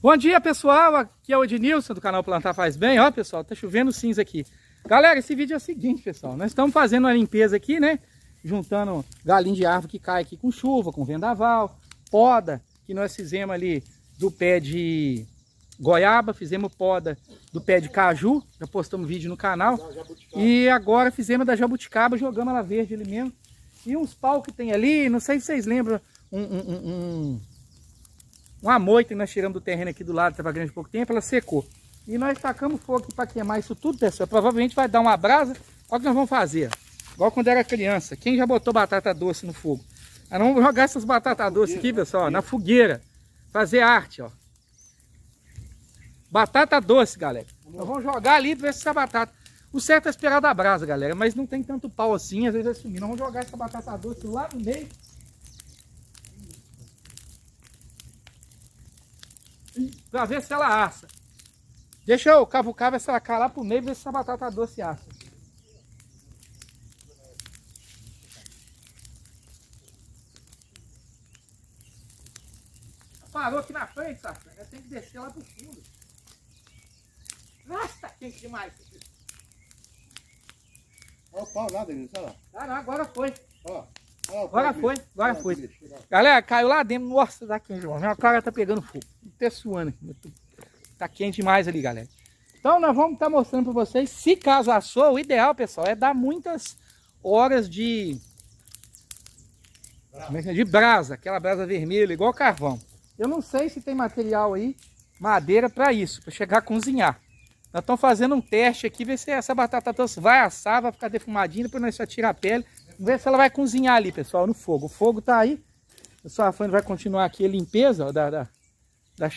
Bom dia, pessoal. Aqui é o Ednilson do canal Plantar Faz Bem. Ó, pessoal, tá chovendo cinza aqui. Galera, esse vídeo é o seguinte, pessoal. Nós estamos fazendo uma limpeza aqui, né? Juntando galinha de árvore que cai aqui com chuva, com vendaval, poda, que nós fizemos ali do pé de goiaba, fizemos poda do pé de caju, já postamos vídeo no canal. E agora fizemos da jabuticaba, jogamos ela verde ali mesmo. E uns pau que tem ali, não sei se vocês lembram, um, um, um, uma moita nós tiramos do terreno aqui do lado, estava grande pouco tempo, ela secou. E nós tacamos fogo aqui para queimar isso tudo, pessoal. Provavelmente vai dar uma brasa. Olha o que nós vamos fazer. Igual quando era criança. Quem já botou batata doce no fogo? Ah, nós vamos jogar essas batatas doces aqui, pessoal, fogueira. na fogueira. Fazer arte, ó. Batata doce, galera. Nós vamos jogar ali para ver se essa batata... O certo é esperar da brasa, galera. Mas não tem tanto pau assim, às vezes vai é sumir. Nós vamos jogar essa batata doce lá no meio para ver se ela assa. Deixa eu cavucar, ver se ela cai lá pro meio, ver se essa batata doce assa. Parou aqui na frente, Safra. Tem que descer lá pro fundo. Nossa, tá quente demais. Olha o pau lá, Danilo, olha lá. Ah, não, agora foi. Ó. Agora foi, agora foi. Galera, caiu lá dentro. Nossa, daqui, João. Minha cara tá pegando fogo até tá suando. Tá quente demais ali, galera. Então nós vamos estar tá mostrando para vocês, se caso assou, o ideal, pessoal, é dar muitas horas de... Brasa. É é? De brasa, aquela brasa vermelha, igual carvão. Eu não sei se tem material aí, madeira para isso, para chegar a cozinhar. Nós estamos fazendo um teste aqui, ver se essa batata doce vai assar, vai ficar defumadinha, depois nós só tirar a pele. Vamos ver se ela vai cozinhar ali, pessoal, no fogo. O fogo está aí. O safrano vai continuar aqui a limpeza ó, da, da, da,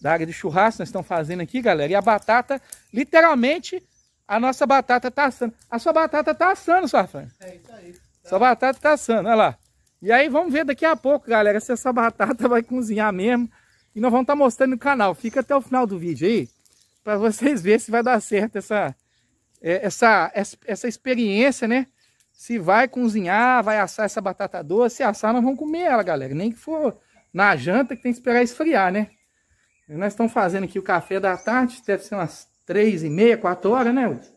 da área de churrasco nós estamos fazendo aqui, galera. E a batata, literalmente, a nossa batata está assando. A sua batata está assando, Safran. É isso aí. Tá. Sua batata está assando, olha lá. E aí vamos ver daqui a pouco, galera, se essa batata vai cozinhar mesmo. E nós vamos estar tá mostrando no canal. Fica até o final do vídeo aí, para vocês verem se vai dar certo é, essa, essa, essa experiência, né? Se vai cozinhar, vai assar essa batata doce. Se assar, nós vamos comer ela, galera. Nem que for na janta que tem que esperar esfriar, né? E nós estamos fazendo aqui o café da tarde, deve ser umas três e meia, quatro horas, né, Wilson?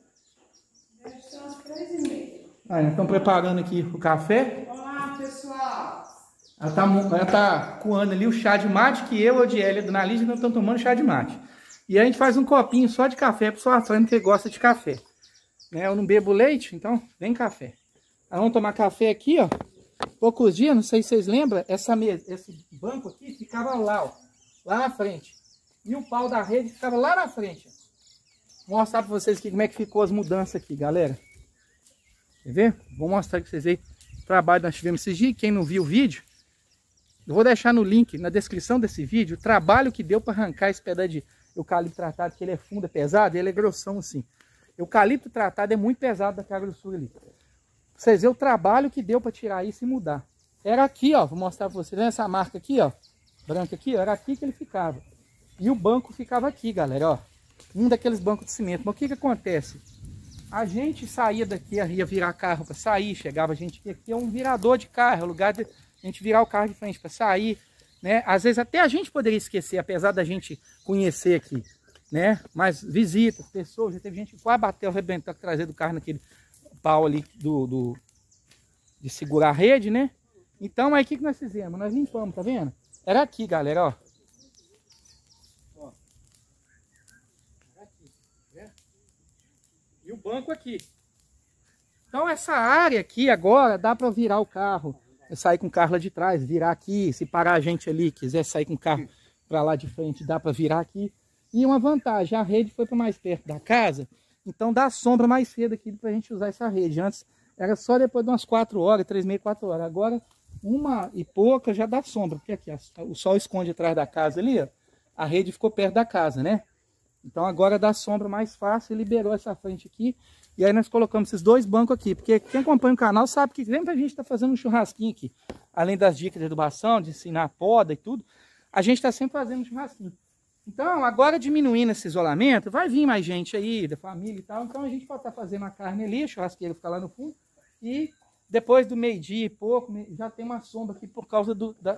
Deve ser umas três e meia. Aí, ah, nós estamos preparando aqui o café. Olá, pessoal! Ela tá, ela tá coando ali o chá de mate, que eu, a Odiélia e é o Dona Lígia não estão tomando chá de mate. E a gente faz um copinho só de café para o Suatlano que gosta de café. Né? Eu não bebo leite, então vem café. Aí vamos tomar café aqui, ó. Poucos dias, não sei se vocês lembram, essa mesa, esse banco aqui ficava lá, ó, lá na frente. E o pau da rede ficava lá na frente. Vou mostrar para vocês aqui como é que ficou as mudanças aqui, galera. Quer ver? Vou mostrar para vocês aí o trabalho que nós tivemos esses dias. Quem não viu o vídeo, eu vou deixar no link, na descrição desse vídeo, o trabalho que deu para arrancar esse pedaço de eucalipto tratado, que ele é fundo, é pesado, ele é grossão assim. Eucalipto tratado é muito pesado da Cagra do Sul ali vocês verem o trabalho que deu para tirar isso e mudar. Era aqui, ó, vou mostrar para vocês, essa marca aqui, ó, branca aqui, ó, era aqui que ele ficava. E o banco ficava aqui, galera, ó, um daqueles bancos de cimento. Mas o que que acontece? A gente saía daqui, ia virar carro para sair, chegava a gente aqui, é um virador de carro, é lugar de a gente virar o carro de frente para sair, né? Às vezes até a gente poderia esquecer, apesar da gente conhecer aqui, né? Mas visitas, pessoas, já teve gente que quase bateu, arrebentou trazer do carro naquele pau ali do, do de segurar a rede, né? Então aí o que, que nós fizemos? Nós limpamos, tá vendo? Era aqui, galera, ó. Aqui, E o banco aqui. Então essa área aqui agora dá para virar o carro. Eu é sair com o carro lá de trás, virar aqui. Se parar a gente ali, quiser sair com o carro para lá de frente, dá para virar aqui. E uma vantagem, a rede foi para mais perto da casa. Então dá sombra mais cedo aqui para a gente usar essa rede. Antes era só depois de umas 4 horas, 3, meia, 4 horas. Agora uma e pouca já dá sombra, porque aqui o sol esconde atrás da casa ali, ó, a rede ficou perto da casa, né? Então agora dá sombra mais fácil, liberou essa frente aqui. E aí nós colocamos esses dois bancos aqui, porque quem acompanha o canal sabe que sempre a gente está fazendo um churrasquinho aqui. Além das dicas de adubação, de ensinar poda e tudo, a gente está sempre fazendo um churrasquinho. Então, agora diminuindo esse isolamento, vai vir mais gente aí, da família e tal. Então, a gente pode estar tá fazendo a carne ali, a churrasqueira fica lá no fundo. E depois do meio-dia e pouco, já tem uma sombra aqui por causa do, da,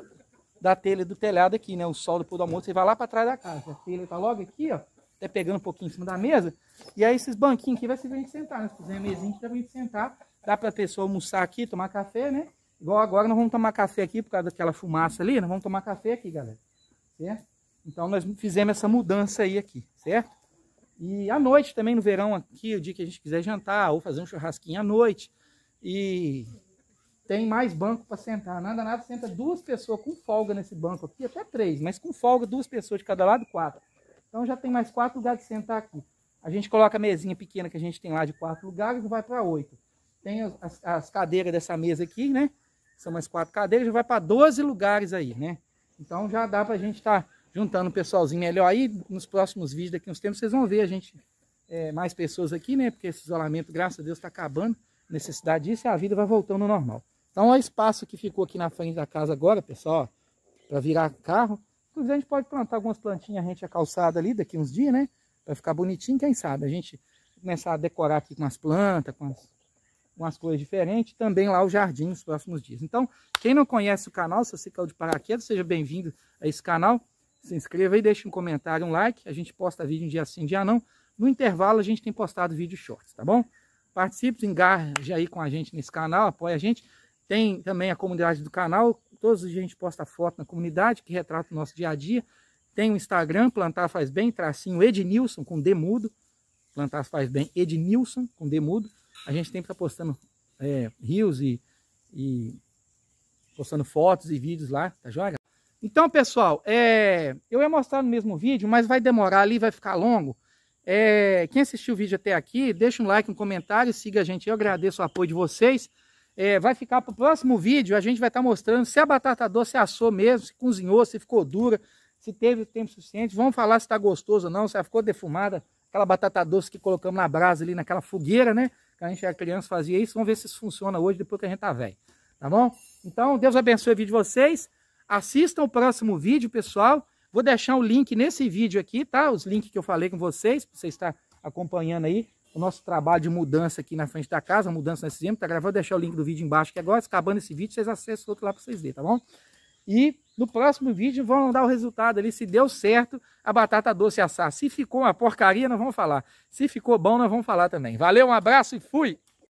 da telha do telhado aqui, né? O sol depois do almoço, você vai lá para trás da casa. A telha tá logo aqui, ó. Até pegando um pouquinho em cima da mesa. E aí, esses banquinhos aqui vai ser a gente sentar. Nós né? fizemos a mesinha que gente sentar. Dá a pessoa almoçar aqui, tomar café, né? Igual agora nós vamos tomar café aqui por causa daquela fumaça ali. Nós né? vamos tomar café aqui, galera. Certo? Então nós fizemos essa mudança aí aqui, certo? E à noite também, no verão aqui, o dia que a gente quiser jantar ou fazer um churrasquinho à noite. E tem mais banco para sentar. Nada, nada, senta duas pessoas com folga nesse banco aqui, até três, mas com folga duas pessoas de cada lado, quatro. Então já tem mais quatro lugares de sentar aqui. A gente coloca a mesinha pequena que a gente tem lá de quatro lugares e vai para oito. Tem as, as, cadeiras dessa mesa aqui, né? São mais quatro cadeiras, já vai para 12 lugares aí, né? Então já dá para a gente estar tá juntando um pessoalzinho melhor aí, nos próximos vídeos daqui uns tempos, vocês vão ver a gente, é, mais pessoas aqui, né? Porque esse isolamento, graças a Deus, está acabando, necessidade disso, e a vida vai voltando ao normal. Então, o espaço que ficou aqui na frente da casa agora, pessoal, para virar carro, inclusive a gente pode plantar algumas plantinhas rente à é calçada ali, daqui uns dias, né? Para ficar bonitinho, quem sabe, a gente começar a decorar aqui com as plantas, com as, umas coisas diferentes, também lá o jardim nos próximos dias. Então, quem não conhece o canal, se você caiu de paraquedas, seja bem-vindo a esse canal se inscreva e deixe um comentário, um like. A gente posta vídeo um dia sim, um dia não. No intervalo a gente tem postado vídeo shorts, tá bom? Participe, engaje aí com a gente nesse canal, apoia a gente. Tem também a comunidade do canal. Todos os dias a gente posta foto na comunidade que retrata o nosso dia a dia. Tem o Instagram, Plantar Faz Bem, tracinho Ednilson com Demudo. Plantar Faz Bem, Ednilson com Demudo. A gente sempre está postando é, rios é, e, e postando fotos e vídeos lá, tá joia? Então, pessoal, é, eu ia mostrar no mesmo vídeo, mas vai demorar ali, vai ficar longo. É, quem assistiu o vídeo até aqui, deixa um like, um comentário, siga a gente. Eu agradeço o apoio de vocês. É, vai ficar para o próximo vídeo, a gente vai estar tá mostrando se a batata doce assou mesmo, se cozinhou, se ficou dura, se teve tempo suficiente. Vamos falar se está gostoso ou não, se ela ficou defumada. Aquela batata doce que colocamos na brasa ali, naquela fogueira, né? Que a gente era criança fazia isso. Vamos ver se isso funciona hoje, depois que a gente tá velho. Tá bom? Então, Deus abençoe o vídeo de vocês. Assistam o próximo vídeo, pessoal. Vou deixar o link nesse vídeo aqui, tá? Os links que eu falei com vocês, para você estarem acompanhando aí o nosso trabalho de mudança aqui na frente da casa, mudança nesse tempo, tá gravando, vou deixar o link do vídeo embaixo que agora, acabando esse vídeo, vocês acessam o outro lá para vocês verem, tá bom? E no próximo vídeo vão dar o resultado ali, se deu certo a batata doce assar. Se ficou uma porcaria, nós vamos falar. Se ficou bom, nós vamos falar também. Valeu, um abraço e fui!